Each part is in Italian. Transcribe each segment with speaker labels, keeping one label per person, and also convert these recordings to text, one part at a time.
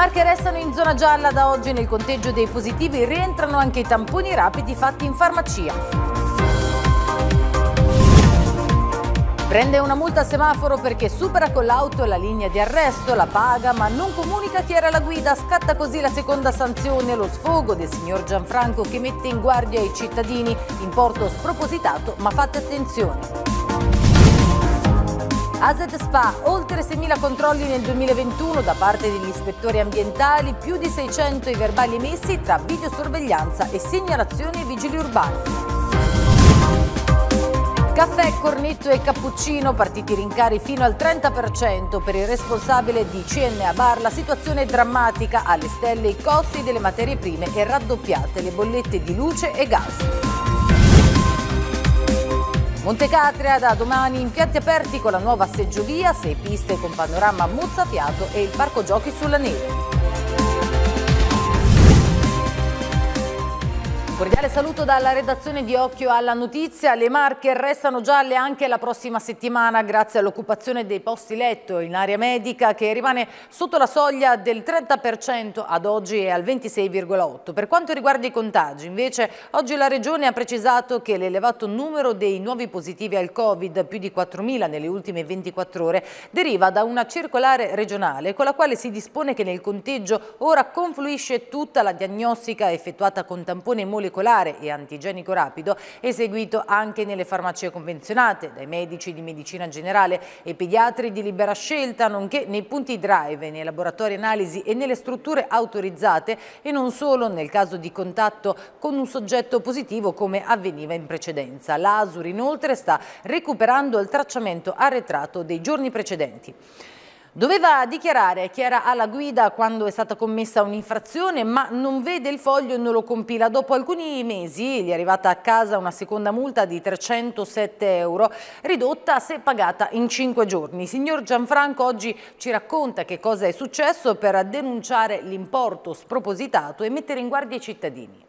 Speaker 1: Marche restano in zona gialla da oggi nel conteggio dei positivi, rientrano anche i tamponi rapidi fatti in farmacia. Prende una multa a semaforo perché supera con l'auto la linea di arresto, la paga ma non comunica chi era la guida, scatta così la seconda sanzione, lo sfogo del signor Gianfranco che mette in guardia i cittadini, importo spropositato ma fate attenzione. AZ Spa, oltre 6.000 controlli nel 2021 da parte degli ispettori ambientali, più di 600 i verbali emessi tra videosorveglianza e segnalazioni ai vigili urbani. Caffè, cornetto e cappuccino, partiti rincari fino al 30% per il responsabile di CNA Bar, la situazione è drammatica, alle stelle i costi delle materie prime e raddoppiate le bollette di luce e gas. Montecatria da domani in piatti aperti con la nuova seggiovia, sei piste con panorama muzzafiato e il parco giochi sulla neve. cordiale saluto dalla redazione di Occhio alla Notizia. Le marche restano gialle anche la prossima settimana grazie all'occupazione dei posti letto in area medica che rimane sotto la soglia del 30% ad oggi e al 26,8%. Per quanto riguarda i contagi, invece, oggi la Regione ha precisato che l'elevato numero dei nuovi positivi al Covid, più di 4.000 nelle ultime 24 ore, deriva da una circolare regionale con la quale si dispone che nel conteggio ora confluisce tutta la diagnostica effettuata con tampone molecolare molecolare e antigenico rapido eseguito anche nelle farmacie convenzionate dai medici di medicina generale e pediatri di libera scelta, nonché nei punti drive, nei laboratori analisi e nelle strutture autorizzate e non solo nel caso di contatto con un soggetto positivo come avveniva in precedenza. L'ASUR inoltre sta recuperando il tracciamento arretrato dei giorni precedenti. Doveva dichiarare che era alla guida quando è stata commessa un'infrazione, ma non vede il foglio e non lo compila. Dopo alcuni mesi gli è arrivata a casa una seconda multa di 307 euro, ridotta se pagata in 5 giorni. Il signor Gianfranco oggi ci racconta che cosa è successo per denunciare l'importo spropositato e mettere in guardia i cittadini.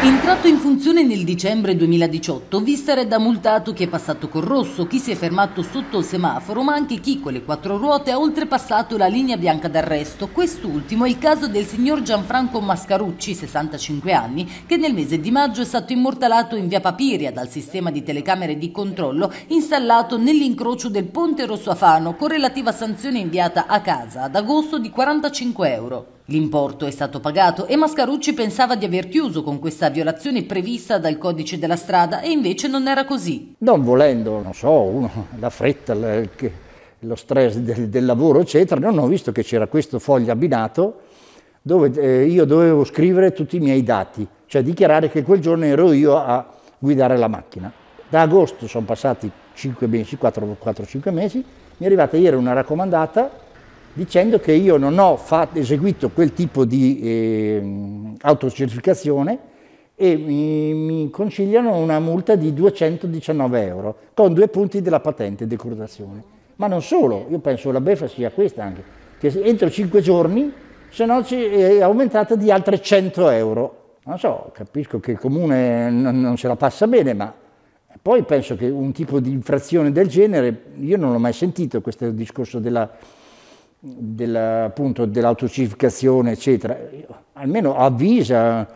Speaker 1: Entrato in funzione nel dicembre 2018, Vistared da multato chi è passato col rosso, chi si è fermato sotto il semaforo, ma anche chi con le quattro ruote ha oltrepassato la linea bianca d'arresto. Quest'ultimo è il caso del signor Gianfranco Mascarucci, 65 anni, che nel mese di maggio è stato immortalato in via Papiria dal sistema di telecamere di controllo installato nell'incrocio del ponte Rosso Afano, con relativa sanzione inviata a casa ad agosto di 45 euro. L'importo è stato pagato e Mascarucci pensava di aver chiuso con questa violazione prevista dal codice della strada e invece non era così.
Speaker 2: Non volendo, non so, uno, la fretta, la, che, lo stress del, del, lavoro, eccetera, non ho visto che c'era questo foglio abbinato dove eh, io dovevo scrivere tutti i miei dati, cioè dichiarare che quel giorno ero io a guidare la macchina. Da agosto sono passati 4-5 mesi, mi è arrivata ieri una raccomandata dicendo che io non ho fatto, eseguito quel tipo di eh, autocertificazione e mi, mi conciliano una multa di 219 euro con due punti della patente di decurtazione. Ma non solo, io penso che la beffa sia questa anche, che entro cinque giorni se no è aumentata di altre 100 euro. Non so, capisco che il comune non, non se la passa bene, ma poi penso che un tipo di infrazione del genere, io non l'ho mai sentito questo discorso della della, dell'autocificazione, eccetera, almeno avvisa,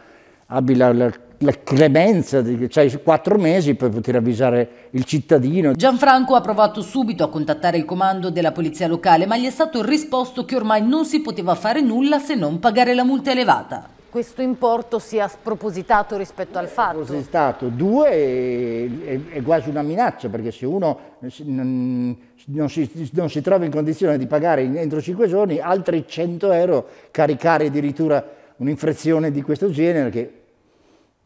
Speaker 2: abbi la, la, la clemenza, cioè quattro mesi per poter avvisare il cittadino.
Speaker 1: Gianfranco ha provato subito a contattare il comando della polizia locale, ma gli è stato risposto che ormai non si poteva fare nulla se non pagare la multa elevata questo importo sia spropositato rispetto al fatto.
Speaker 2: Spropositato. Due, è, è, è, quasi una minaccia, perché se uno non, non, si, non, si, trova in condizione di pagare entro cinque giorni altri 100 euro, caricare addirittura un'infrazione di questo genere, che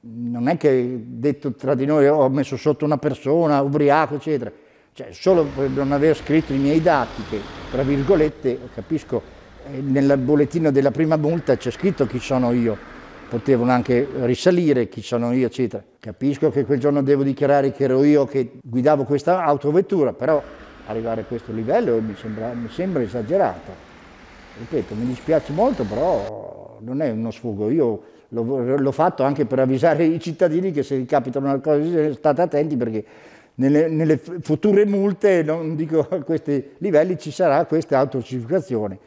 Speaker 2: non è che detto tra di noi ho messo sotto una persona, ubriaco, eccetera. Cioè, solo per non aver scritto i miei dati, che tra virgolette, capisco, eh, nel bollettino della prima multa c'è scritto chi sono io, potevano anche risalire chi sono io, eccetera. Capisco che quel giorno devo dichiarare che ero io che guidavo questa autovettura, però arrivare a questo livello mi sembra, mi sembra esagerato. Ripeto, mi dispiace molto, però non è uno sfogo. Io l'ho, fatto anche per avvisare i cittadini che se capitano una cosa eh, state attenti perché nelle, nelle future multe, non dico a questi livelli, ci sarà questa autocertificazione.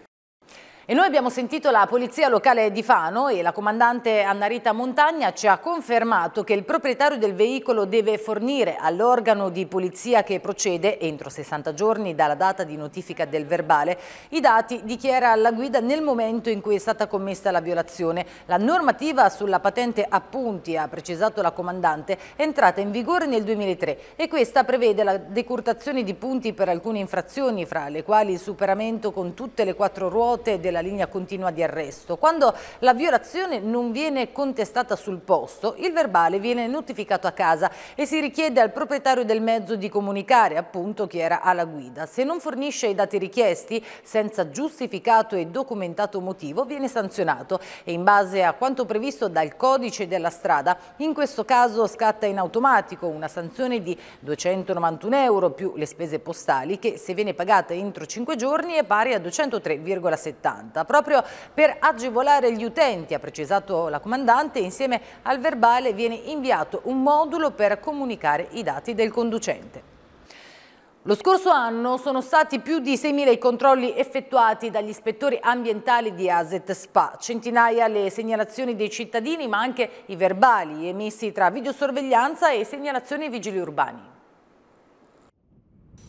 Speaker 1: E noi abbiamo sentito la polizia locale di Fano e la comandante Annarita Montagna ci ha confermato che il proprietario del veicolo deve fornire all'organo di polizia che procede, entro 60 giorni dalla data di notifica del verbale, i dati di chi era alla guida nel momento in cui è stata commessa la violazione. La normativa sulla patente appunti, ha precisato la comandante, è entrata in vigore nel 2003 e questa prevede la decurtazione di punti per alcune infrazioni, fra le quali il superamento con tutte le quattro ruote della della linea continua di arresto. Quando la violazione non viene contestata sul posto, il verbale viene notificato a casa e si richiede al proprietario del mezzo di comunicare appunto chi era alla guida. Se non fornisce i dati richiesti senza giustificato e documentato motivo viene sanzionato e in base a quanto previsto dal codice della strada in questo caso scatta in automatico una sanzione di 291 euro più le spese postali che se viene pagata entro 5 giorni è pari a 203,70. 80, proprio per agevolare gli utenti, ha precisato la comandante, insieme al verbale viene inviato un modulo per comunicare i dati del conducente. Lo scorso anno sono stati più di 6.000 i controlli effettuati dagli ispettori ambientali di Aset Spa, centinaia le segnalazioni dei cittadini ma anche i verbali emessi tra videosorveglianza e segnalazioni ai vigili urbani.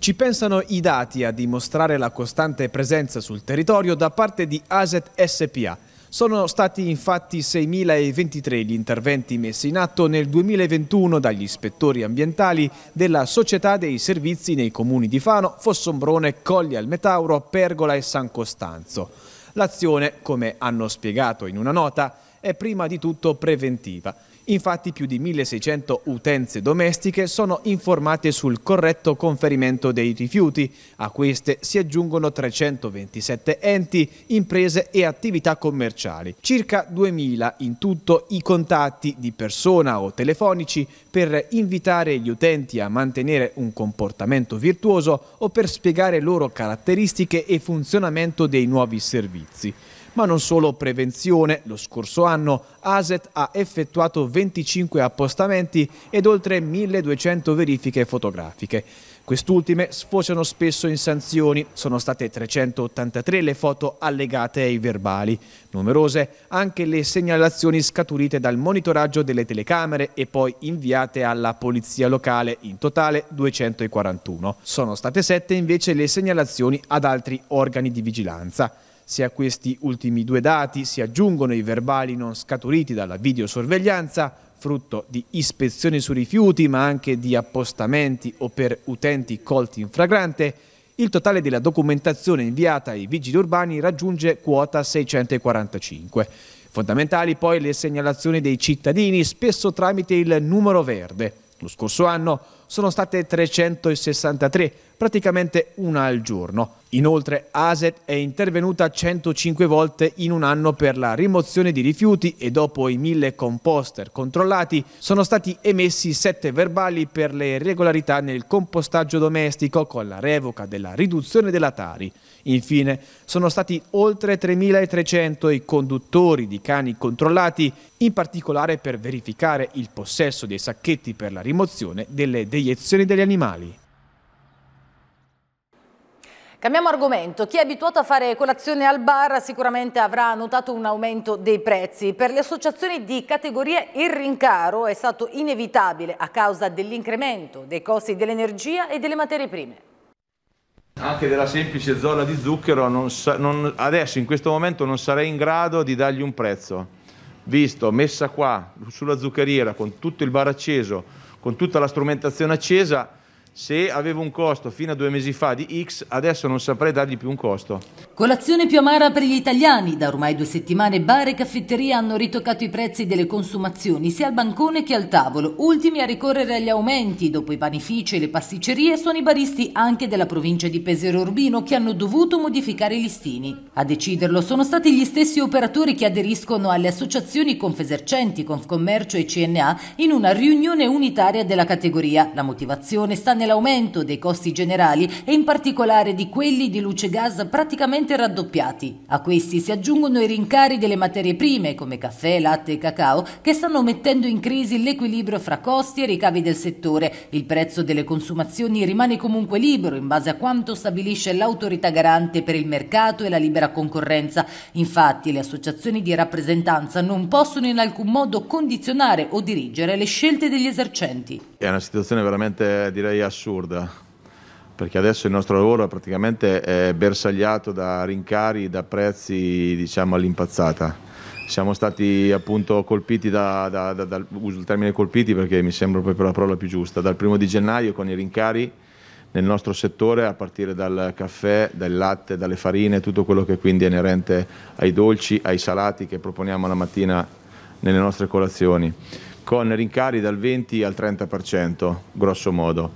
Speaker 3: Ci pensano i dati a dimostrare la costante presenza sul territorio da parte di ASET SPA. Sono stati infatti 6.023 gli interventi messi in atto nel 2021 dagli ispettori ambientali della Società dei Servizi nei comuni di Fano, Fossombrone, Colli al Metauro, Pergola e San Costanzo. L'azione, come hanno spiegato in una nota, è prima di tutto preventiva Infatti più di 1600 utenze domestiche sono informate sul corretto conferimento dei rifiuti. A queste si aggiungono 327 enti, imprese e attività commerciali. Circa 2000 in tutto i contatti di persona o telefonici per invitare gli utenti a mantenere un comportamento virtuoso o per spiegare loro caratteristiche e funzionamento dei nuovi servizi. Ma non solo prevenzione, lo scorso anno ASET ha effettuato 25 appostamenti ed oltre 1200 verifiche fotografiche. Quest'ultime sfociano spesso in sanzioni, sono state 383 le foto allegate ai verbali, numerose anche le segnalazioni scaturite dal monitoraggio delle telecamere e poi inviate alla polizia locale, in totale 241. Sono state 7 invece le segnalazioni ad altri organi di vigilanza. Se a questi ultimi due dati si aggiungono i verbali non scaturiti dalla videosorveglianza, frutto di ispezioni su rifiuti ma anche di appostamenti o per utenti colti in fragrante, il totale della documentazione inviata ai vigili urbani raggiunge quota 645. Fondamentali poi le segnalazioni dei cittadini, spesso tramite il numero verde. Lo scorso anno sono state 363, praticamente una al giorno. Inoltre ASET è intervenuta 105 volte in un anno per la rimozione di rifiuti e dopo i 1000 composter controllati sono stati emessi 7 verbali per le irregolarità nel compostaggio domestico con la revoca della riduzione della Tari. Infine sono stati oltre 3.300 i conduttori di cani controllati, in particolare per verificare il possesso dei sacchetti per la rimozione delle deiezioni proiezioni degli animali.
Speaker 1: Cambiamo argomento. Chi è abituato a fare colazione al bar sicuramente avrà notato un aumento dei prezzi. Per le associazioni di categoria il rincaro è stato inevitabile a causa dell'incremento dei costi dell'energia e delle materie prime.
Speaker 4: Anche della semplice zolla di zucchero non, non, adesso in questo momento non sarei in grado di dargli un prezzo. Visto, messa qua sulla zuccheriera con tutto il bar acceso, con tutta la strumentazione accesa se avevo un costo fino a due mesi fa di X, adesso non saprei dargli più un costo.
Speaker 1: Colazione più amara per gli italiani. Da ormai due settimane bar e caffetterie hanno ritoccato i prezzi delle consumazioni, sia al bancone che al tavolo. Ultimi a ricorrere agli aumenti. Dopo i panifici e le pasticcerie sono i baristi anche della provincia di Pesero Urbino che hanno dovuto modificare i listini. A deciderlo sono stati gli stessi operatori che aderiscono alle associazioni Confesercenti, Confcommercio e CNA in una riunione unitaria della categoria. La motivazione sta nella l'aumento dei costi generali e in particolare di quelli di luce e gas praticamente raddoppiati. A questi si aggiungono i rincari delle materie prime come caffè, latte e cacao che stanno mettendo in crisi l'equilibrio fra costi e ricavi del settore. Il prezzo delle consumazioni rimane comunque libero in base a quanto stabilisce l'autorità garante per il mercato e la libera concorrenza. Infatti le associazioni di rappresentanza non possono in alcun modo condizionare o dirigere le scelte degli esercenti.
Speaker 4: È una situazione veramente direi assurda perché adesso il nostro lavoro è praticamente è bersagliato da rincari, da prezzi diciamo all'impazzata. Siamo stati appunto colpiti da, da, da, da, uso il termine colpiti perché mi sembra proprio la parola più giusta, dal primo di gennaio con i rincari nel nostro settore a partire dal caffè, dal latte, dalle farine, tutto quello che quindi è inerente ai dolci, ai salati che proponiamo la mattina nelle nostre colazioni con rincari dal 20 al 30%, grosso modo.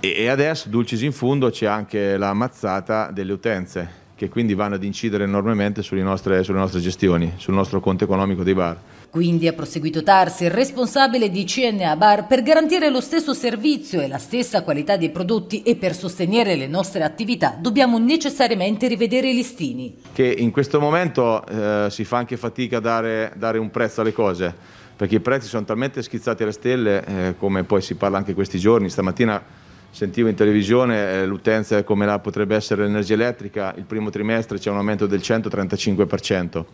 Speaker 4: E, adesso, dulcis in fundo, c'è anche la mazzata delle utenze, che quindi vanno ad incidere enormemente sulle nostre, sulle nostre gestioni, sul nostro conto economico dei bar.
Speaker 1: Quindi ha proseguito Tarsi, il responsabile di CNA Bar, per garantire lo stesso servizio e la stessa qualità dei prodotti e per sostenere le nostre attività dobbiamo necessariamente rivedere i listini.
Speaker 4: Che in questo momento eh, si fa anche fatica a dare, dare un prezzo alle cose perché i prezzi sono talmente schizzati alle stelle, eh, come poi si parla anche questi giorni, stamattina sentivo in televisione eh, l'utenza come la potrebbe essere l'energia elettrica, il primo trimestre c'è un aumento del 135%.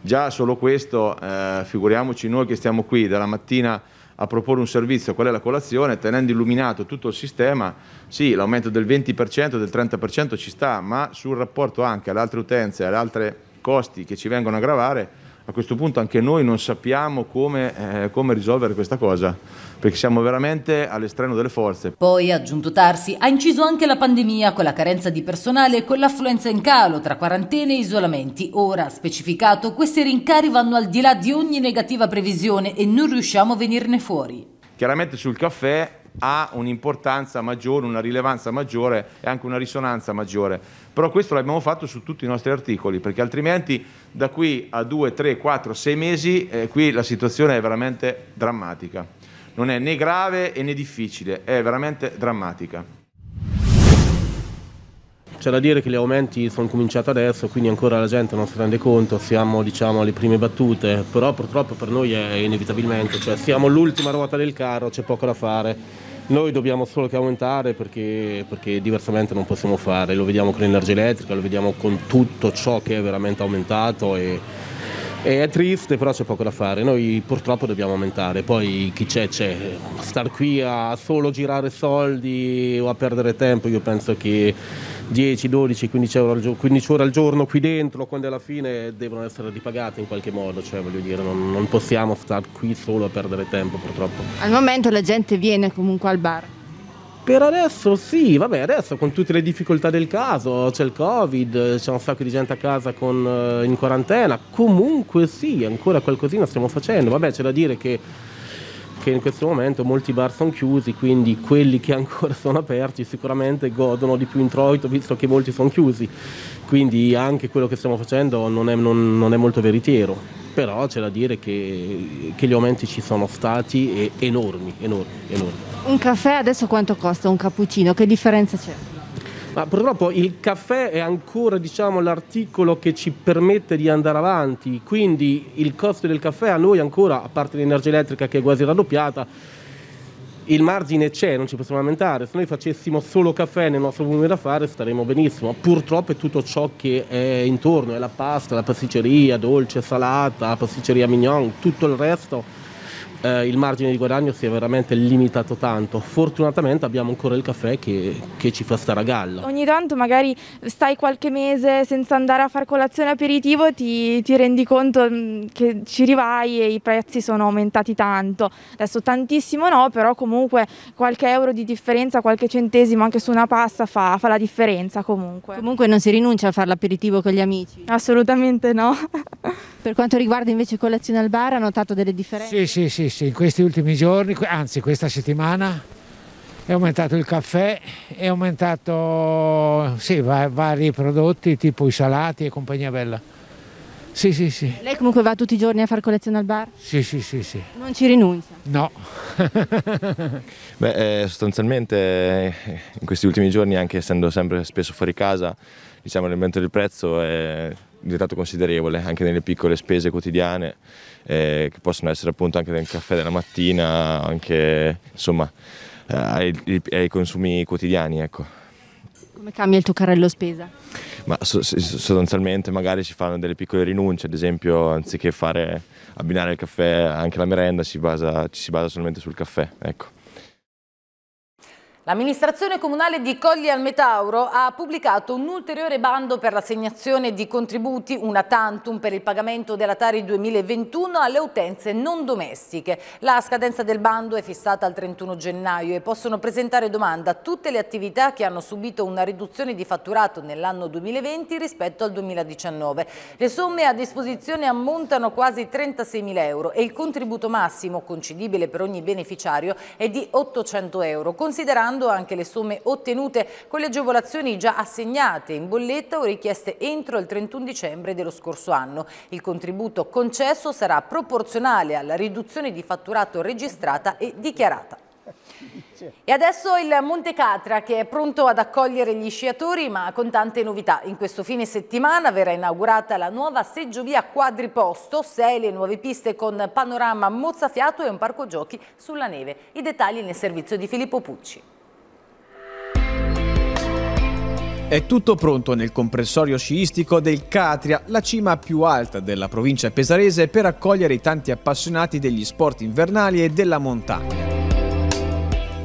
Speaker 4: Già solo questo, eh, figuriamoci noi che stiamo qui dalla mattina a proporre un servizio, qual è la colazione, tenendo illuminato tutto il sistema, sì, l'aumento del 20%, del 30% ci sta, ma sul rapporto anche alle altre utenze, alle altre costi che ci vengono a gravare, a questo punto anche noi non sappiamo come, eh, come, risolvere questa cosa, perché siamo veramente all'estremo delle forze.
Speaker 1: Poi, aggiunto Tarsi, ha inciso anche la pandemia con la carenza di personale e con l'affluenza in calo tra quarantene e isolamenti. Ora, specificato, questi rincari vanno al di là di ogni negativa previsione e non riusciamo a venirne fuori.
Speaker 4: Chiaramente sul caffè ha un'importanza maggiore, una rilevanza maggiore e anche una risonanza maggiore. Però questo l'abbiamo fatto su tutti i nostri articoli, perché altrimenti da qui a 2, 3, 4, 6 mesi eh, qui la situazione è veramente drammatica. Non è né grave né difficile, è veramente drammatica.
Speaker 5: C'è da dire che gli aumenti sono cominciati adesso, quindi ancora la gente non si rende conto, siamo diciamo alle prime battute, però purtroppo per noi è inevitabilmente, cioè siamo l'ultima ruota del carro, c'è poco da fare. Noi dobbiamo solo che aumentare perché, perché, diversamente non possiamo fare, lo vediamo con l'energia elettrica, lo vediamo con tutto ciò che è veramente aumentato e, e è triste però c'è poco da fare, noi purtroppo dobbiamo aumentare, poi chi c'è c'è, star qui a solo girare soldi o a perdere tempo io penso che 10, 12, 15, euro al giorno, 15 ore al giorno qui dentro, quando alla fine devono essere ripagate in qualche modo, cioè voglio dire, non, non possiamo stare qui solo a perdere tempo purtroppo.
Speaker 1: Al momento la gente viene
Speaker 2: comunque al bar.
Speaker 5: Per adesso sì, vabbè, adesso con tutte le difficoltà del caso, c'è il Covid, c'è un sacco di gente a casa con, eh, in quarantena, comunque sì, ancora qualcosina stiamo facendo, vabbè c'è da dire che che in questo momento molti bar sono chiusi, quindi quelli che ancora sono aperti sicuramente godono di più introito visto che molti sono chiusi. Quindi anche quello che stiamo facendo non è, non, non è molto veritiero, però c'è da dire che, che, gli aumenti ci sono stati enormi, enormi, enormi.
Speaker 1: Un caffè adesso quanto costa un cappuccino? Che differenza c'è?
Speaker 5: Ma purtroppo il caffè è ancora diciamo, l'articolo che ci permette di andare avanti, quindi il costo del caffè a noi ancora, a parte l'energia elettrica che è quasi raddoppiata, il margine c'è, non ci possiamo lamentare, se noi facessimo solo caffè nel nostro volume da fare staremmo benissimo, purtroppo è tutto ciò che è intorno, è la pasta, la pasticceria, dolce, salata, pasticceria mignon, tutto il resto eh, il margine di guadagno si è veramente limitato tanto. Fortunatamente abbiamo ancora il caffè che, che, ci fa stare a galla.
Speaker 1: Ogni tanto magari stai qualche mese senza andare a fare colazione aperitivo, ti, ti rendi conto mm, che ci rivai e i prezzi sono aumentati tanto. Adesso tantissimo no, però comunque qualche euro di differenza, qualche centesimo anche su una pasta fa, fa la differenza comunque. Comunque non si rinuncia a fare l'aperitivo con gli amici? Assolutamente no. Per quanto riguarda invece colazione al bar, ha notato delle differenze?
Speaker 2: Sì, sì, sì, sì, in questi ultimi giorni, anzi questa settimana, è aumentato il caffè, è aumentato sì, vari prodotti tipo i salati e compagnia bella. Sì, sì, sì.
Speaker 1: Lei comunque va tutti i giorni a
Speaker 2: fare colazione al bar? Sì, sì, sì, sì. Non ci rinuncia? No.
Speaker 4: Beh, eh, sostanzialmente eh, in questi ultimi giorni, anche essendo sempre spesso fuori casa, diciamo l'aumento del prezzo è eh, un dettato considerevole anche nelle piccole spese quotidiane eh, che possono essere appunto anche del caffè della mattina, anche insomma eh, ai, ai, consumi quotidiani. Ecco.
Speaker 2: Come cambia il tuo carrello spesa?
Speaker 4: Ma sostanzialmente magari si fanno delle piccole rinunce, ad esempio anziché fare, abbinare il caffè anche la merenda si basa, ci si basa solamente sul caffè. Ecco.
Speaker 1: L'amministrazione comunale di Colli al Metauro ha pubblicato un ulteriore bando per l'assegnazione di contributi una tantum per il pagamento della Tari 2021 alle utenze non domestiche. La scadenza del bando è fissata al 31 gennaio e possono presentare domanda tutte le attività che hanno subito una riduzione di fatturato nell'anno 2020 rispetto al 2019. Le somme a disposizione ammontano quasi 36.000 euro e il contributo massimo concedibile per ogni beneficiario è di 800 euro, considerando considerando anche le somme ottenute con le agevolazioni già assegnate in bolletta o richieste entro il 31 dicembre dello scorso anno. Il contributo concesso sarà proporzionale alla riduzione di fatturato registrata e dichiarata. Certo. E adesso il Monte Catra che è pronto ad accogliere gli sciatori ma con tante novità. In questo fine settimana verrà inaugurata la nuova seggiovia quadriposto, sei le nuove piste con panorama mozzafiato e un parco giochi sulla neve. I dettagli nel servizio di Filippo Pucci.
Speaker 3: È tutto pronto nel comprensorio sciistico del Catria, la cima più alta della provincia pesarese, per accogliere i tanti appassionati degli sport invernali e della montagna.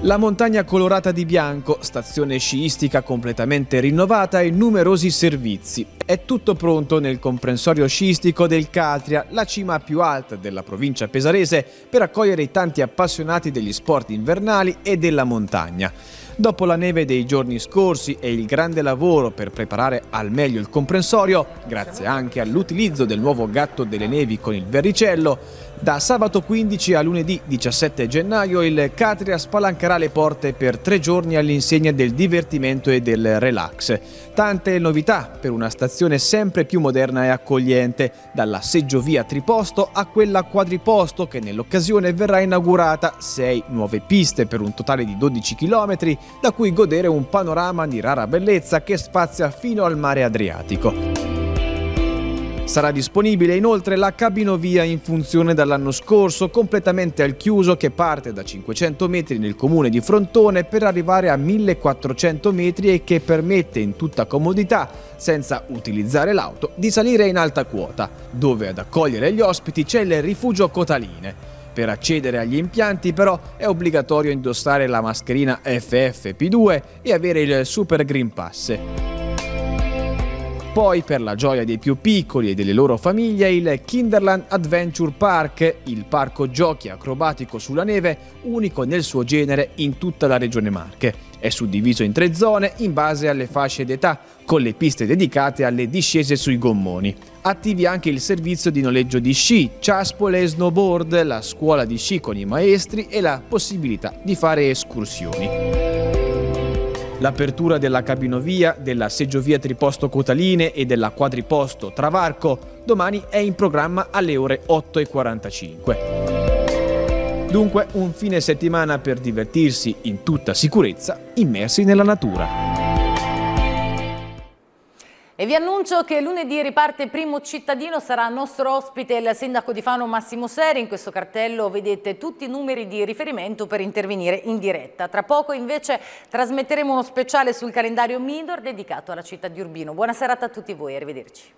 Speaker 3: La montagna colorata di bianco, stazione sciistica completamente rinnovata e numerosi servizi. È tutto pronto nel comprensorio sciistico del Catria, la cima più alta della provincia pesarese, per accogliere i tanti appassionati degli sport invernali e della montagna. Dopo la neve dei giorni scorsi e il grande lavoro per preparare al meglio il comprensorio, grazie anche all'utilizzo del nuovo gatto delle nevi con il verricello, da sabato 15 a lunedì 17 gennaio il Catria spalancherà le porte per tre giorni all'insegna del divertimento e del relax. Tante novità per una stazione sempre più moderna e accogliente, dalla seggiovia triposto a quella quadriposto che nell'occasione verrà inaugurata, sei nuove piste per un totale di 12 km da cui godere un panorama di rara bellezza che spazia fino al mare Adriatico. Sarà disponibile inoltre la cabinovia in funzione dall'anno scorso, completamente al chiuso, che parte da 500 metri nel comune di Frontone per arrivare a 1400 metri e che permette in tutta comodità, senza utilizzare l'auto, di salire in alta quota, dove ad accogliere gli ospiti c'è il rifugio Cotaline per accedere agli impianti però è obbligatorio indossare la mascherina FFP2 e avere il Super Green Pass poi, per la gioia dei più piccoli e delle loro famiglie, il Kinderland Adventure Park, il parco giochi acrobatico sulla neve, unico nel suo genere in tutta la regione Marche. È suddiviso in tre zone in base alle fasce d'età, con le piste dedicate alle discese sui gommoni. Attivi anche il servizio di noleggio di sci, ciaspole e snowboard, la scuola di sci con i maestri e la possibilità di fare escursioni. L'apertura della cabinovia, della seggiovia triposto Cotaline e della quadriposto Travarco domani è in programma alle ore 8.45. Dunque un fine settimana per divertirsi in tutta sicurezza immersi nella natura.
Speaker 1: E vi annuncio che lunedì riparte Primo Cittadino, sarà nostro ospite il sindaco di Fano Massimo Seri. In questo cartello vedete tutti i numeri di riferimento per intervenire in diretta. Tra poco invece trasmetteremo uno speciale sul calendario Midor dedicato alla città di Urbino. Buona serata a tutti voi, arrivederci.